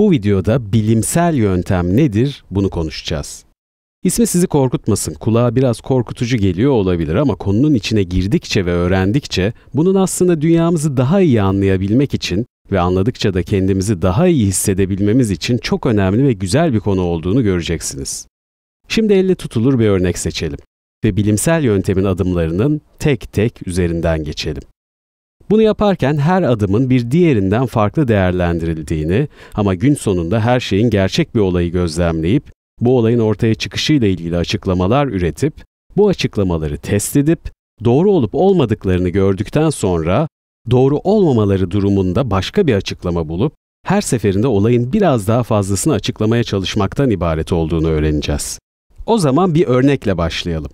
Bu videoda bilimsel yöntem nedir bunu konuşacağız. İsmi sizi korkutmasın, kulağa biraz korkutucu geliyor olabilir ama konunun içine girdikçe ve öğrendikçe bunun aslında dünyamızı daha iyi anlayabilmek için ve anladıkça da kendimizi daha iyi hissedebilmemiz için çok önemli ve güzel bir konu olduğunu göreceksiniz. Şimdi elle tutulur bir örnek seçelim ve bilimsel yöntemin adımlarının tek tek üzerinden geçelim. Bunu yaparken her adımın bir diğerinden farklı değerlendirildiğini ama gün sonunda her şeyin gerçek bir olayı gözlemleyip bu olayın ortaya çıkışıyla ilgili açıklamalar üretip bu açıklamaları test edip doğru olup olmadıklarını gördükten sonra doğru olmamaları durumunda başka bir açıklama bulup her seferinde olayın biraz daha fazlasını açıklamaya çalışmaktan ibaret olduğunu öğreneceğiz. O zaman bir örnekle başlayalım.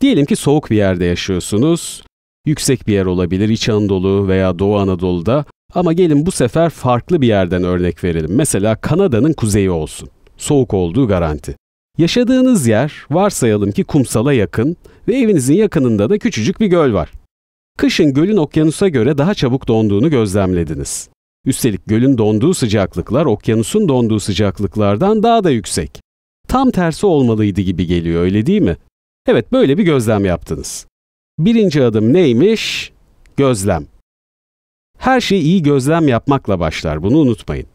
Diyelim ki soğuk bir yerde yaşıyorsunuz Yüksek bir yer olabilir İç Anadolu veya Doğu Anadolu'da ama gelin bu sefer farklı bir yerden örnek verelim. Mesela Kanada'nın kuzeyi olsun. Soğuk olduğu garanti. Yaşadığınız yer varsayalım ki kumsala yakın ve evinizin yakınında da küçücük bir göl var. Kışın gölün okyanusa göre daha çabuk donduğunu gözlemlediniz. Üstelik gölün donduğu sıcaklıklar okyanusun donduğu sıcaklıklardan daha da yüksek. Tam tersi olmalıydı gibi geliyor öyle değil mi? Evet böyle bir gözlem yaptınız. Birinci adım neymiş? Gözlem. Her şey iyi gözlem yapmakla başlar, bunu unutmayın.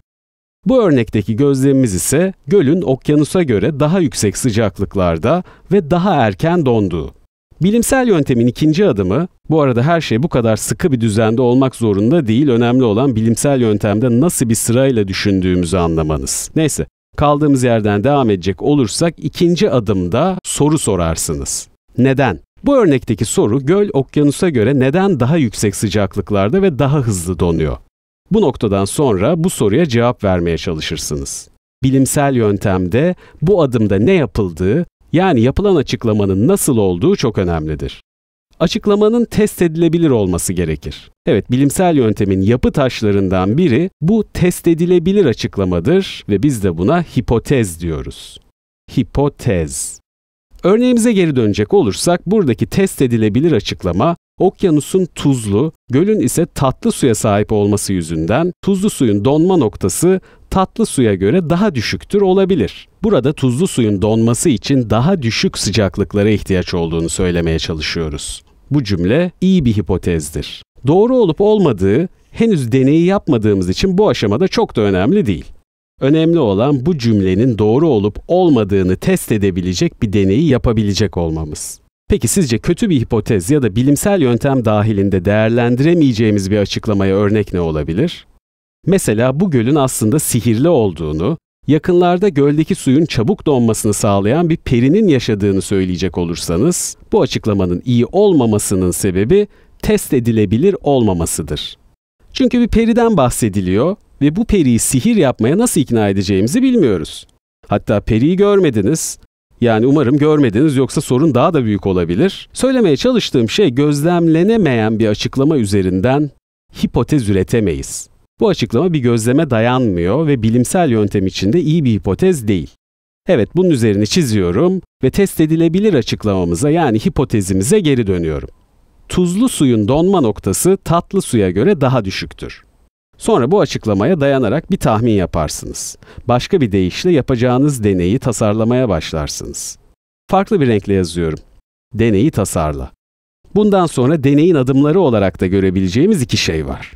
Bu örnekteki gözlemimiz ise gölün okyanusa göre daha yüksek sıcaklıklarda ve daha erken donduğu. Bilimsel yöntemin ikinci adımı, bu arada her şey bu kadar sıkı bir düzende olmak zorunda değil, önemli olan bilimsel yöntemde nasıl bir sırayla düşündüğümüzü anlamanız. Neyse, kaldığımız yerden devam edecek olursak ikinci adımda soru sorarsınız. Neden? Bu örnekteki soru göl okyanusa göre neden daha yüksek sıcaklıklarda ve daha hızlı donuyor? Bu noktadan sonra bu soruya cevap vermeye çalışırsınız. Bilimsel yöntemde bu adımda ne yapıldığı, yani yapılan açıklamanın nasıl olduğu çok önemlidir. Açıklamanın test edilebilir olması gerekir. Evet, bilimsel yöntemin yapı taşlarından biri bu test edilebilir açıklamadır ve biz de buna hipotez diyoruz. Hipotez Örneğimize geri dönecek olursak buradaki test edilebilir açıklama okyanusun tuzlu, gölün ise tatlı suya sahip olması yüzünden tuzlu suyun donma noktası tatlı suya göre daha düşüktür olabilir. Burada tuzlu suyun donması için daha düşük sıcaklıklara ihtiyaç olduğunu söylemeye çalışıyoruz. Bu cümle iyi bir hipotezdir. Doğru olup olmadığı henüz deneyi yapmadığımız için bu aşamada çok da önemli değil. Önemli olan bu cümlenin doğru olup olmadığını test edebilecek bir deneyi yapabilecek olmamız. Peki sizce kötü bir hipotez ya da bilimsel yöntem dahilinde değerlendiremeyeceğimiz bir açıklamaya örnek ne olabilir? Mesela bu gölün aslında sihirli olduğunu, yakınlarda göldeki suyun çabuk donmasını sağlayan bir perinin yaşadığını söyleyecek olursanız, bu açıklamanın iyi olmamasının sebebi test edilebilir olmamasıdır. Çünkü bir periden bahsediliyor ve bu periyi sihir yapmaya nasıl ikna edeceğimizi bilmiyoruz. Hatta periyi görmediniz. Yani umarım görmediniz yoksa sorun daha da büyük olabilir. Söylemeye çalıştığım şey gözlemlenemeyen bir açıklama üzerinden hipotez üretemeyiz. Bu açıklama bir gözleme dayanmıyor ve bilimsel yöntem içinde iyi bir hipotez değil. Evet bunun üzerine çiziyorum ve test edilebilir açıklamamıza yani hipotezimize geri dönüyorum. Tuzlu suyun donma noktası tatlı suya göre daha düşüktür. Sonra bu açıklamaya dayanarak bir tahmin yaparsınız. Başka bir deyişle yapacağınız deneyi tasarlamaya başlarsınız. Farklı bir renkle yazıyorum. Deneyi tasarla. Bundan sonra deneyin adımları olarak da görebileceğimiz iki şey var.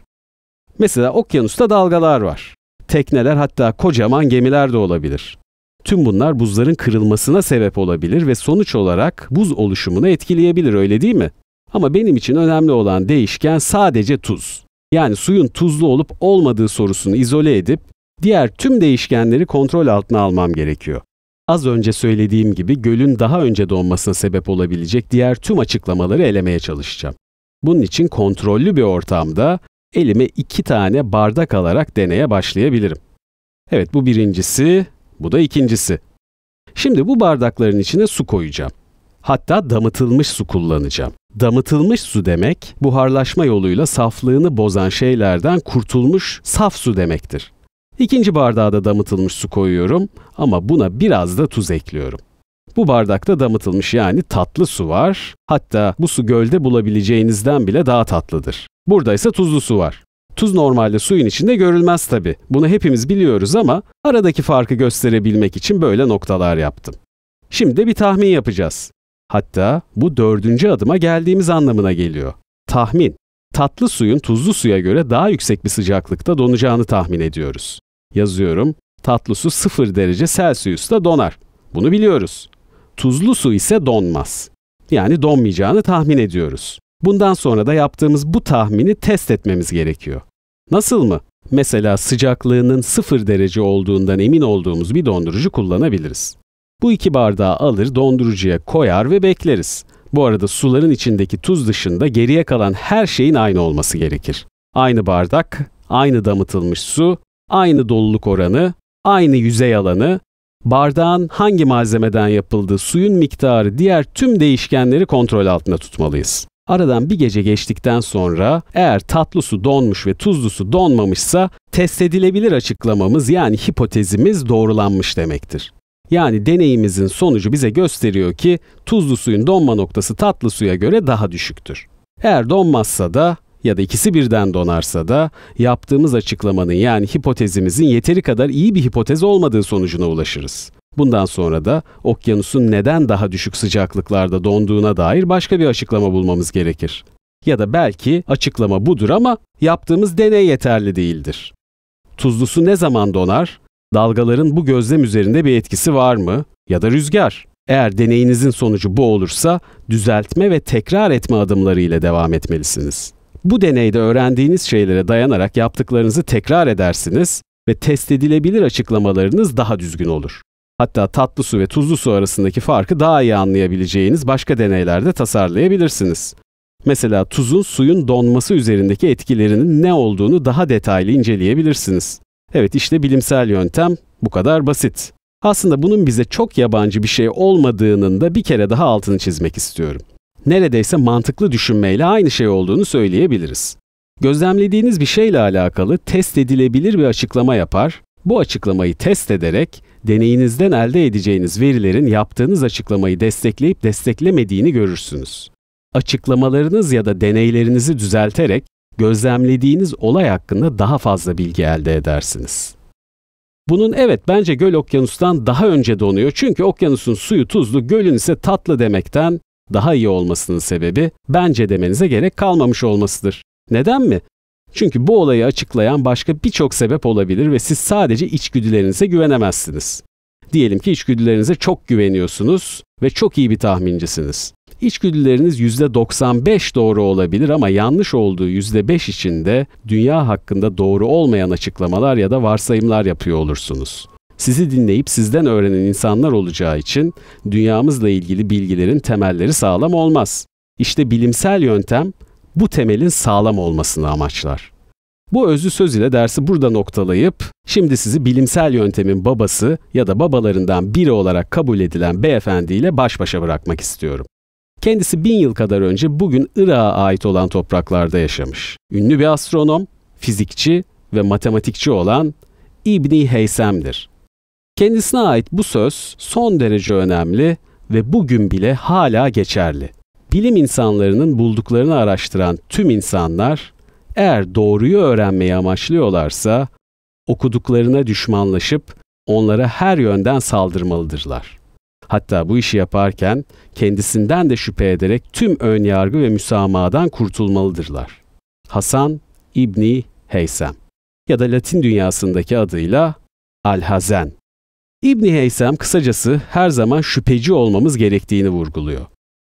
Mesela okyanusta dalgalar var. Tekneler hatta kocaman gemiler de olabilir. Tüm bunlar buzların kırılmasına sebep olabilir ve sonuç olarak buz oluşumunu etkileyebilir öyle değil mi? Ama benim için önemli olan değişken sadece tuz yani suyun tuzlu olup olmadığı sorusunu izole edip diğer tüm değişkenleri kontrol altına almam gerekiyor. Az önce söylediğim gibi gölün daha önce donmasına sebep olabilecek diğer tüm açıklamaları elemeye çalışacağım. Bunun için kontrollü bir ortamda elime iki tane bardak alarak deneye başlayabilirim. Evet bu birincisi, bu da ikincisi. Şimdi bu bardakların içine su koyacağım. Hatta damıtılmış su kullanacağım. Damıtılmış su demek buharlaşma yoluyla saflığını bozan şeylerden kurtulmuş saf su demektir. İkinci bardağa da damıtılmış su koyuyorum ama buna biraz da tuz ekliyorum. Bu bardakta damıtılmış yani tatlı su var. Hatta bu su gölde bulabileceğinizden bile daha tatlıdır. Burada ise tuzlu su var. Tuz normalde suyun içinde görülmez tabi. Bunu hepimiz biliyoruz ama aradaki farkı gösterebilmek için böyle noktalar yaptım. Şimdi bir tahmin yapacağız. Hatta bu dördüncü adıma geldiğimiz anlamına geliyor. Tahmin. Tatlı suyun tuzlu suya göre daha yüksek bir sıcaklıkta donacağını tahmin ediyoruz. Yazıyorum. Tatlı su 0 derece Celsius'ta donar. Bunu biliyoruz. Tuzlu su ise donmaz. Yani donmayacağını tahmin ediyoruz. Bundan sonra da yaptığımız bu tahmini test etmemiz gerekiyor. Nasıl mı? Mesela sıcaklığının 0 derece olduğundan emin olduğumuz bir dondurucu kullanabiliriz. Bu iki bardağı alır dondurucuya koyar ve bekleriz. Bu arada suların içindeki tuz dışında geriye kalan her şeyin aynı olması gerekir. Aynı bardak, aynı damıtılmış su, aynı doluluk oranı, aynı yüzey alanı, bardağın hangi malzemeden yapıldığı, suyun miktarı, diğer tüm değişkenleri kontrol altında tutmalıyız. Aradan bir gece geçtikten sonra eğer tatlı su donmuş ve tuzlu su donmamışsa test edilebilir açıklamamız yani hipotezimiz doğrulanmış demektir. Yani deneyimizin sonucu bize gösteriyor ki tuzlu suyun donma noktası tatlı suya göre daha düşüktür. Eğer donmazsa da ya da ikisi birden donarsa da yaptığımız açıklamanın yani hipotezimizin yeteri kadar iyi bir hipotez olmadığı sonucuna ulaşırız. Bundan sonra da okyanusun neden daha düşük sıcaklıklarda donduğuna dair başka bir açıklama bulmamız gerekir. Ya da belki açıklama budur ama yaptığımız deney yeterli değildir. Tuzlu su ne zaman donar? Dalgaların bu gözlem üzerinde bir etkisi var mı? Ya da rüzgar? Eğer deneyinizin sonucu bu olursa düzeltme ve tekrar etme adımları ile devam etmelisiniz. Bu deneyde öğrendiğiniz şeylere dayanarak yaptıklarınızı tekrar edersiniz ve test edilebilir açıklamalarınız daha düzgün olur. Hatta tatlı su ve tuzlu su arasındaki farkı daha iyi anlayabileceğiniz başka deneylerde tasarlayabilirsiniz. Mesela tuzun suyun donması üzerindeki etkilerinin ne olduğunu daha detaylı inceleyebilirsiniz. Evet işte bilimsel yöntem bu kadar basit. Aslında bunun bize çok yabancı bir şey olmadığının da bir kere daha altını çizmek istiyorum. Neredeyse mantıklı düşünmeyle aynı şey olduğunu söyleyebiliriz. Gözlemlediğiniz bir şeyle alakalı test edilebilir bir açıklama yapar, bu açıklamayı test ederek deneyinizden elde edeceğiniz verilerin yaptığınız açıklamayı destekleyip desteklemediğini görürsünüz. Açıklamalarınız ya da deneylerinizi düzelterek gözlemlediğiniz olay hakkında daha fazla bilgi elde edersiniz. Bunun evet bence göl okyanustan daha önce donuyor çünkü okyanusun suyu tuzlu, gölün ise tatlı demekten daha iyi olmasının sebebi bence demenize gerek kalmamış olmasıdır. Neden mi? Çünkü bu olayı açıklayan başka birçok sebep olabilir ve siz sadece içgüdülerinize güvenemezsiniz. Diyelim ki içgüdülerinize çok güveniyorsunuz ve çok iyi bir tahmincisiniz. İçgüdüleriniz %95 doğru olabilir ama yanlış olduğu %5 içinde dünya hakkında doğru olmayan açıklamalar ya da varsayımlar yapıyor olursunuz. Sizi dinleyip sizden öğrenen insanlar olacağı için dünyamızla ilgili bilgilerin temelleri sağlam olmaz. İşte bilimsel yöntem bu temelin sağlam olmasını amaçlar. Bu özlü söz ile dersi burada noktalayıp şimdi sizi bilimsel yöntemin babası ya da babalarından biri olarak kabul edilen beyefendiyle baş başa bırakmak istiyorum. Kendisi bin yıl kadar önce bugün Irak'a ait olan topraklarda yaşamış. Ünlü bir astronom, fizikçi ve matematikçi olan İbni Heysem'dir. Kendisine ait bu söz son derece önemli ve bugün bile hala geçerli. Bilim insanlarının bulduklarını araştıran tüm insanlar eğer doğruyu öğrenmeyi amaçlıyorlarsa okuduklarına düşmanlaşıp onlara her yönden saldırmalıdırlar. Hatta bu işi yaparken kendisinden de şüphe ederek tüm ön yargı ve müsamahadan kurtulmalıdırlar. Hasan İbni Heysem ya da Latin dünyasındaki adıyla Alhazen. İbni Heysem kısacası her zaman şüpheci olmamız gerektiğini vurguluyor.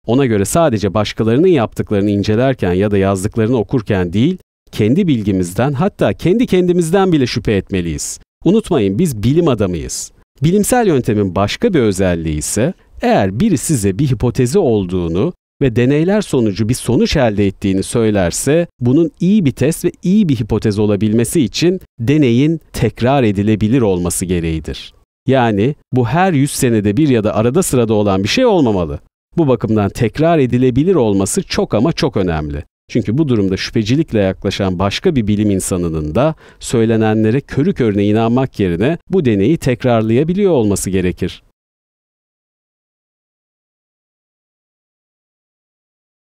Ona göre sadece başkalarının yaptıklarını incelerken ya da yazdıklarını okurken değil, kendi bilgimizden hatta kendi kendimizden bile şüphe etmeliyiz. Unutmayın biz bilim adamıyız. Bilimsel yöntemin başka bir özelliği ise eğer biri size bir hipotezi olduğunu ve deneyler sonucu bir sonuç elde ettiğini söylerse bunun iyi bir test ve iyi bir hipotez olabilmesi için deneyin tekrar edilebilir olması gereğidir. Yani bu her 100 senede bir ya da arada sırada olan bir şey olmamalı. Bu bakımdan tekrar edilebilir olması çok ama çok önemli. Çünkü bu durumda şüphecilikle yaklaşan başka bir bilim insanının da söylenenlere körü körüne inanmak yerine bu deneyi tekrarlayabiliyor olması gerekir.